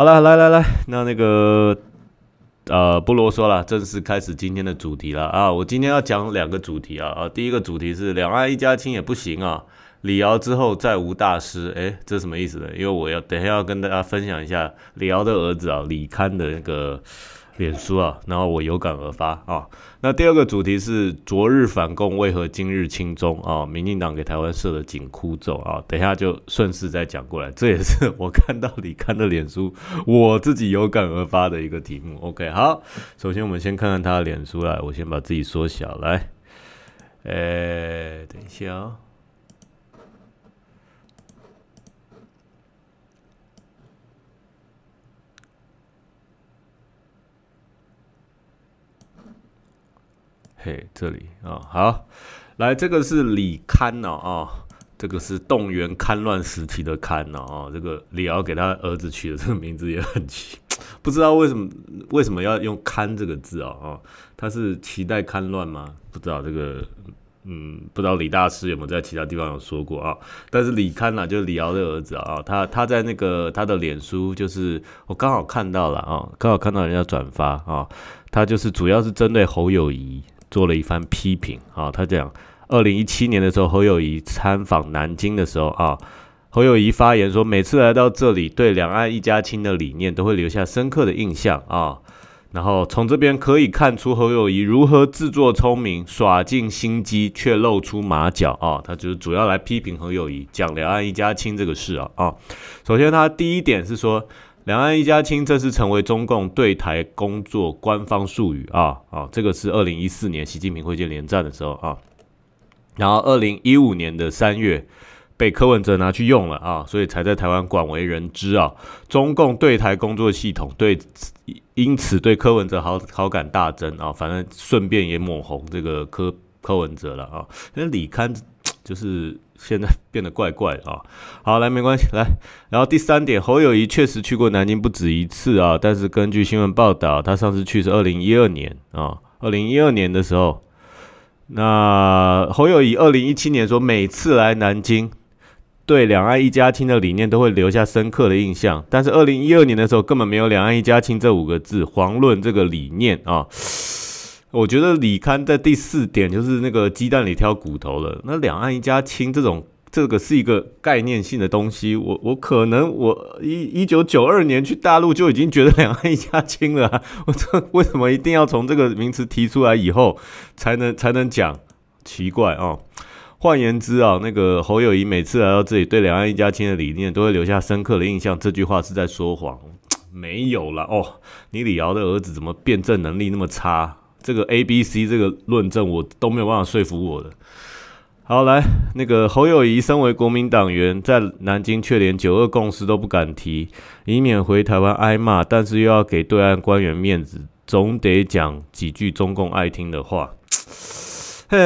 好了，来来来，那那个，呃，不啰嗦了，正式开始今天的主题了啊！我今天要讲两个主题啊啊！第一个主题是“两岸一家亲”也不行啊！李敖之后再无大师，哎，这什么意思呢？因为我要等下要跟大家分享一下李敖的儿子啊，李刊的那个。脸书啊，然后我有感而发啊。那第二个主题是昨日反共，为何今日轻中啊？民进党给台湾设的紧箍咒啊，等一下就顺势再讲过来。这也是我看到你看的脸书，我自己有感而发的一个题目。OK，好，首先我们先看看他的脸书来，我先把自己缩小来。诶，等一下哦。嘿，这里啊，好，来，这个是李刊呐啊，这个是动员戡乱时期的堪呐啊，这个李敖给他儿子取的这个名字也很奇，不知道为什么为什么要用“堪”这个字啊他是期待戡乱吗？不知道这个，嗯，不知道李大师有没有在其他地方有说过啊？但是李刊呐，就是李敖的儿子啊，他他在那个他的脸书，就是我刚好看到了啊，刚好看到人家转发啊，他就是主要是针对侯友谊。做了一番批评啊，他讲，二零一七年的时候，侯友谊参访南京的时候啊，侯友谊发言说，每次来到这里，对两岸一家亲的理念都会留下深刻的印象啊。然后从这边可以看出侯友谊如何自作聪明、耍尽心机，却露出马脚啊。他就是主要来批评侯友谊讲两岸一家亲这个事啊啊。首先他第一点是说。两岸一家亲正式成为中共对台工作官方术语啊！啊，这个是二零一四年习近平会见连战的时候啊，然后二零一五年的三月被柯文哲拿去用了啊，所以才在台湾广为人知啊。中共对台工作系统对因此对柯文哲好好感大增啊，反正顺便也抹红这个柯柯文哲了啊。那李刊。就是现在变得怪怪啊，好来没关系来，然后第三点，侯友谊确实去过南京不止一次啊，但是根据新闻报道，他上次去是二零一二年啊，二零一二年的时候，那侯友谊二零一七年说每次来南京，对两岸一家亲的理念都会留下深刻的印象，但是二零一二年的时候根本没有两岸一家亲这五个字，遑论这个理念啊。我觉得李刊在第四点就是那个鸡蛋里挑骨头了。那两岸一家亲这种，这个是一个概念性的东西。我我可能我一一九九二年去大陆就已经觉得两岸一家亲了。我为什么一定要从这个名词提出来以后才能才能讲？奇怪哦。换言之啊，那个侯友谊每次来到这里，对两岸一家亲的理念都会留下深刻的印象。这句话是在说谎。没有了哦，你李敖的儿子怎么辩证能力那么差？这个 A、B、C 这个论证，我都没有办法说服我的。好，来那个侯友谊，身为国民党员，在南京却连九二共识都不敢提，以免回台湾挨骂，但是又要给对岸官员面子，总得讲几句中共爱听的话。嘿，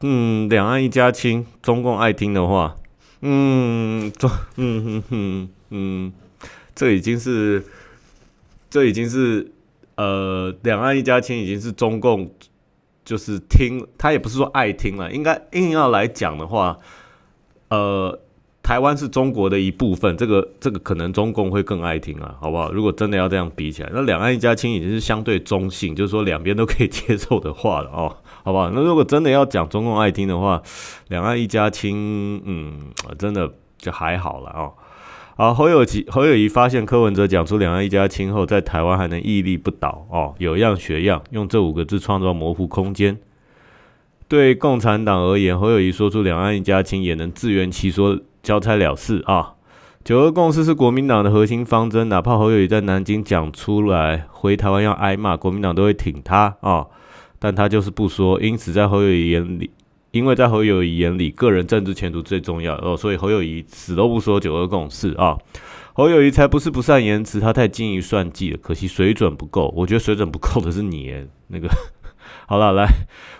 嗯，两岸一家亲，中共爱听的话。嗯，中，嗯哼哼，嗯，这已经是，这已经是。呃，两岸一家亲已经是中共，就是听他也不是说爱听了，应该硬要来讲的话，呃，台湾是中国的一部分，这个这个可能中共会更爱听啊，好不好？如果真的要这样比起来，那两岸一家亲已经是相对中性，就是说两边都可以接受的话了哦，好不好？那如果真的要讲中共爱听的话，两岸一家亲，嗯，真的就还好了哦。好，侯友谊，侯友谊发现柯文哲讲出两岸一家亲后，在台湾还能屹立不倒哦，有样学样，用这五个字创造模糊空间。对共产党而言，侯友谊说出两岸一家亲也能自圆其说，交差了事啊。九二共识是国民党的核心方针，哪怕侯友谊在南京讲出来，回台湾要挨骂，国民党都会挺他啊，但他就是不说。因此，在侯友谊眼里。因为在侯友谊眼里，个人政治前途最重要哦，所以侯友谊死都不说九二共识啊。侯友谊才不是不善言辞，他太精于算计了，可惜水准不够。我觉得水准不够的是你那个。好了，来，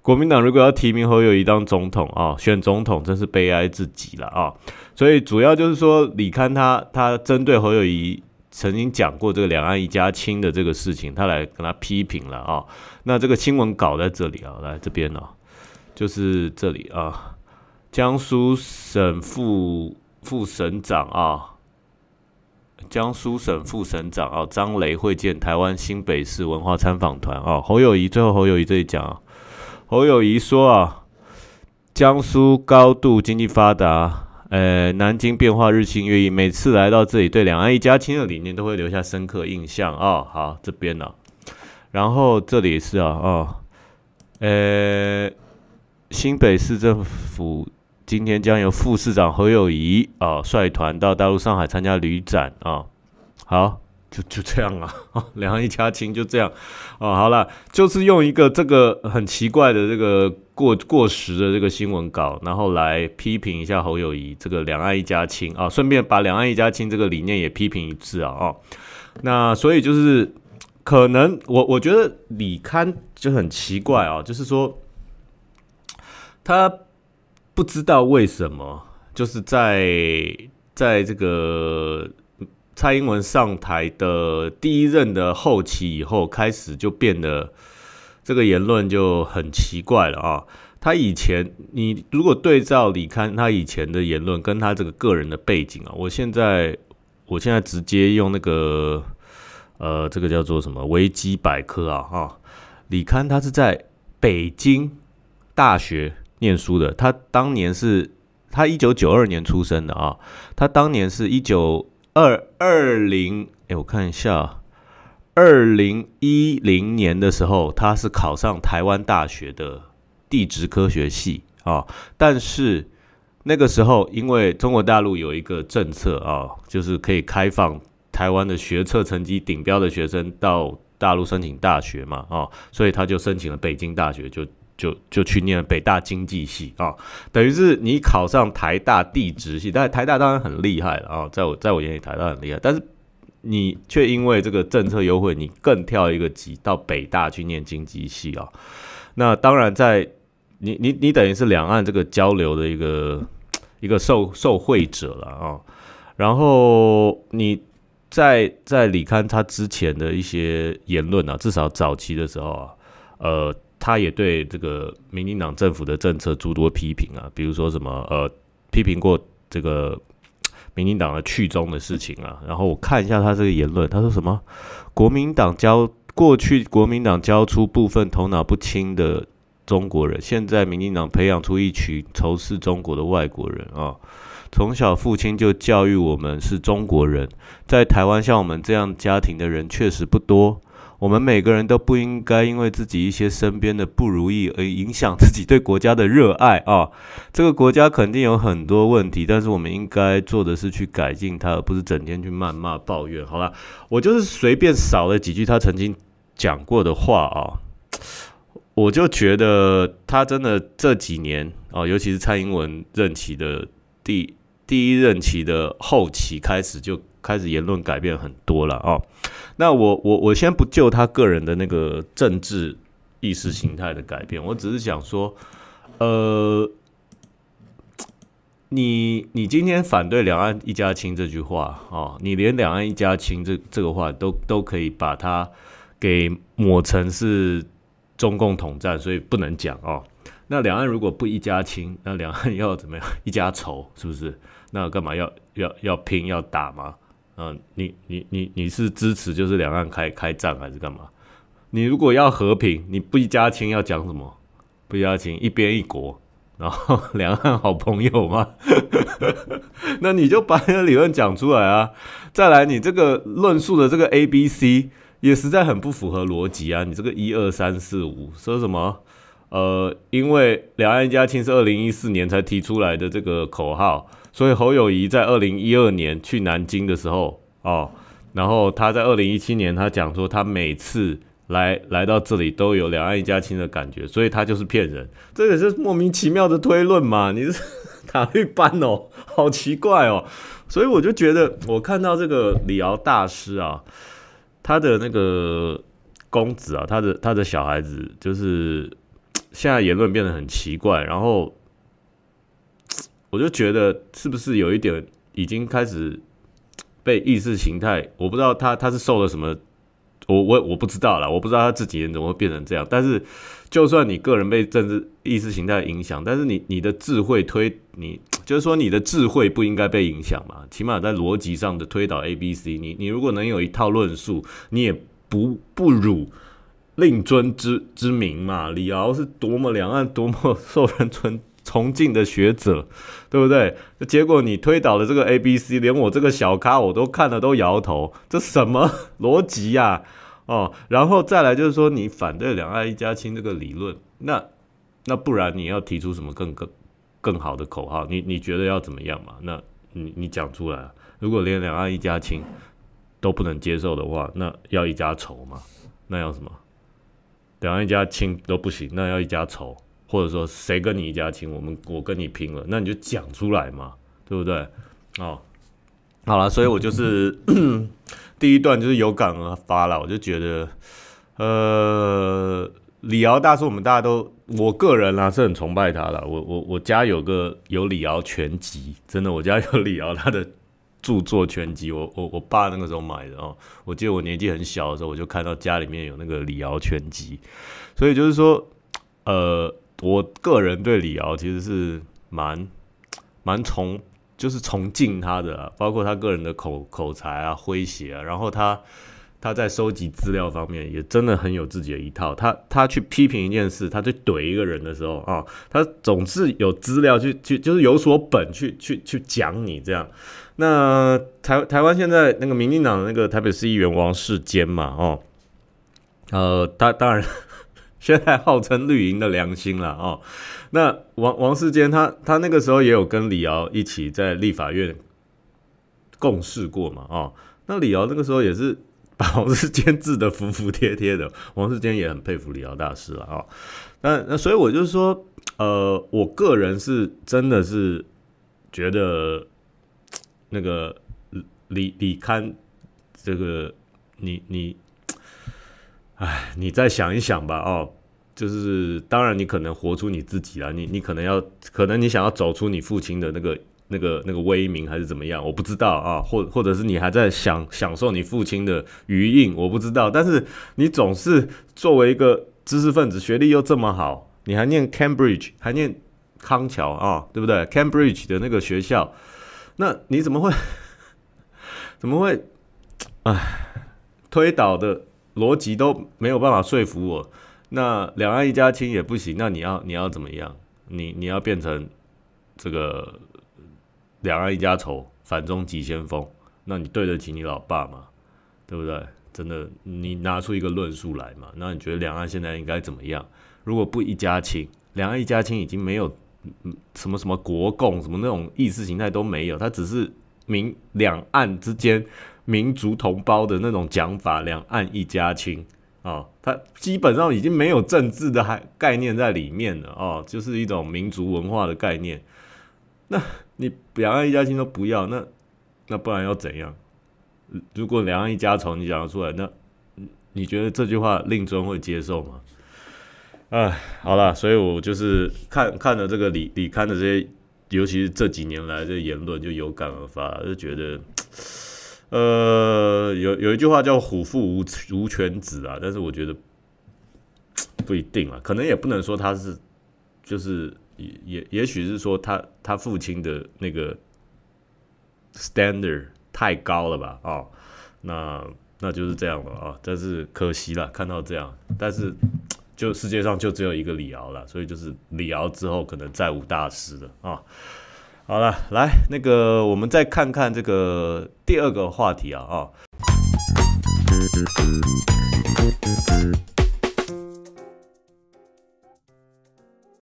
国民党如果要提名侯友谊当总统啊，选总统真是悲哀至极了啊。所以主要就是说李看他他针对侯友谊曾经讲过这个两岸一家亲的这个事情，他来跟他批评了啊。那这个新闻稿在这里啊，来这边呢。就是这里啊，江苏省副副省长啊，江苏省副省长啊张雷会见台湾新北市文化参访团啊，侯友谊最后侯友谊这里讲啊，侯友谊说啊，江苏高度经济发达，呃，南京变化日新月异，每次来到这里，对两岸一家亲的理念都会留下深刻印象啊。好，这边呢，然后这里是啊啊，呃。新北市政府今天将由副市长侯友谊啊率团到大陆上海参加旅展啊，好，就就这样啊，两岸一家亲就这样啊，好了，就是用一个这个很奇怪的这个过过时的这个新闻稿，然后来批评一下侯友谊这个两岸一家亲啊，顺便把两岸一家亲这个理念也批评一次啊，哦，那所以就是可能我我觉得李刊就很奇怪啊，就是说。他不知道为什么，就是在在这个蔡英文上台的第一任的后期以后，开始就变得这个言论就很奇怪了啊。他以前，你如果对照李刊他以前的言论，跟他这个个人的背景啊，我现在我现在直接用那个呃，这个叫做什么“维基百科”啊，哈，李刊他是在北京大学。念书的，他当年是，他一九九二年出生的啊，他当年是一九二二零，哎，我看一下，二零一零年的时候，他是考上台湾大学的地质科学系啊，但是那个时候因为中国大陆有一个政策啊，就是可以开放台湾的学测成绩顶标的学生到大陆申请大学嘛啊，所以他就申请了北京大学就。就就去念北大经济系啊，等于是你考上台大地质系，但台大当然很厉害了啊，在我在我眼里台大很厉害，但是你却因为这个政策优惠，你更跳一个级到北大去念经济系啊。那当然，在你你你等于是两岸这个交流的一个一个受受惠者了啊。然后你在在李刊他之前的一些言论啊，至少早期的时候啊，呃。他也对这个民进党政府的政策诸多批评啊，比如说什么呃，批评过这个 民进党的去中的事情啊。然后我看一下他这个言论，他说什么？国民党交过去，国民党交出部分头脑不清的中国人，现在民进党培养出一群仇视中国的外国人啊！从小父亲就教育我们是中国人，在台湾像我们这样家庭的人确实不多。我们每个人都不应该因为自己一些身边的不如意而影响自己对国家的热爱啊！这个国家肯定有很多问题，但是我们应该做的是去改进它，而不是整天去谩骂抱怨。好了，我就是随便扫了几句他曾经讲过的话啊，我就觉得他真的这几年啊，尤其是蔡英文任期的第第一任期的后期开始，就开始言论改变很多了啊。那我我我先不就他个人的那个政治意识形态的改变，我只是想说，呃，你你今天反对两岸一家亲这句话啊，你连两岸一家亲这这个话都都可以把它给抹成是中共统战，所以不能讲啊。那两岸如果不一家亲，那两岸 要怎么样？一家仇是不是？那干嘛要要要拼要打吗？嗯，你你你你是支持就是两岸开开战还是干嘛？你如果要和平，你不一家亲要讲什么？不加亲一边一国，然后 两岸好朋友吗？那你就把你的理论讲出来啊！再来，你这个论述的这个 A B C 也实在很不符合逻辑啊！你这个一二三四五说什么？呃，因为两岸一家亲是二零一四年才提出来的这个口号。所以侯友谊在二零一二年去南京的时候，哦，然后他在二零一七年，他讲说他每次来来到这里都有两岸一家亲的感觉，所以他就是骗人，这也是莫名其妙的推论嘛？你是塔 绿班哦，好奇怪哦，所以我就觉得我看到这个李敖大师啊，他的那个公子啊，他的他的小孩子，就是现在言论变得很奇怪，然后。我就觉得是不是有一点已经开始被意识形态？我不知道他他是受了什么，我我我不知道啦，我不知道他自己人怎么会变成这样。但是，就算你个人被政治意识形态影响，但是你你的智慧推，你就是说你的智慧不应该被影响嘛？起码在逻辑上的推导 A、B、C，你你如果能有一套论述，你也不不辱令尊之之名嘛？李敖是多么两岸多么受人尊。崇敬的学者，对不对？结果你推倒了这个 A、B、C，连我这个小咖我都看了都摇头，这什么 逻辑呀？哦，然后再来就是说你反对两岸一家亲这个理论，那那不然你要提出什么更更更好的口号？你你觉得要怎么样嘛？那你你讲出来，如果连两岸一家亲都不能接受的话，那要一家仇吗？那要什么？两岸一家亲都不行，那要一家仇？或者说谁跟你一家亲？我们我跟你拼了，那你就讲出来嘛，对不对？哦，好了，所以我就是 第一段就是有感而发了。我就觉得，呃，李敖大叔，我们大家都，我个人啊是很崇拜他的。我我我家有个有李敖全集，真的，我家有李敖他的著作全集。我我我爸那个时候买的哦，我记得我年纪很小的时候，我就看到家里面有那个李敖全集，所以就是说，呃。我个人对李敖其实是蛮蛮崇，就是崇敬他的，包括他个人的口口才啊、诙谐啊，然后他他在收集资料方面也真的很有自己的一套。他他去批评一件事，他去怼一个人的时候啊，他总是有资料去去，就是有所本去去去讲你这样。那台台湾现在那个民进党的那个台北市议员王世坚嘛，哦，呃，他当然。现在号称绿营的良心了哦。那王王世坚他他那个时候也有跟李敖一起在立法院共事过嘛哦。那李敖那个时候也是 把王世坚治的服服帖帖的，王世坚也很佩服李敖大师了哦。那那所以我就是说，呃，我个人是真的是觉得那个李李刊这个你你。哎，你再想一想吧。哦，就是当然，你可能活出你自己了。你你可能要，可能你想要走出你父亲的那个那个那个威名，还是怎么样？我不知道啊。或或者是你还在享享受你父亲的余荫，我不知道。但是你总是作为一个知识分子，学历又这么好，你还念 Cambridge，还念康桥啊，对不对？Cambridge 的那个学校，那你怎么会怎么会哎推倒的？逻辑都没有办法说服我，那两岸一家亲也不行，那你要你要怎么样？你你要变成这个两岸一家仇，反中急先锋？那你对得起你老爸吗？对不对？真的，你拿出一个论述来嘛？那你觉得两岸现在应该怎么样？如果不一家亲，两岸一家亲已经没有什么什么国共什么那种意识形态都没有，它只是民两岸之间。民族同胞的那种讲法，“两岸一家亲”啊，他基本上已经没有政治的还概念在里面了啊，就是一种民族文化的概念。那你“两岸一家亲”都不要，那那不然要怎样？如果“两岸一家仇”，你讲得出来？那你觉得这句话令尊会接受吗？哎，好了，所以我就是看看着这个李李刊的这些，尤其是这几年来这言论，就有感而发，就觉得。呃，有有一句话叫“虎父无无犬子”啊，但是我觉得不一定啊，可能也不能说他是，就是也也也许是说他他父亲的那个 standard 太高了吧啊，那那就是这样了啊，但是可惜了，看到这样，但是就世界上就只有一个李敖了，所以就是李敖之后可能再无大师了啊。好了，来那个，我们再看看这个第二个话题啊啊。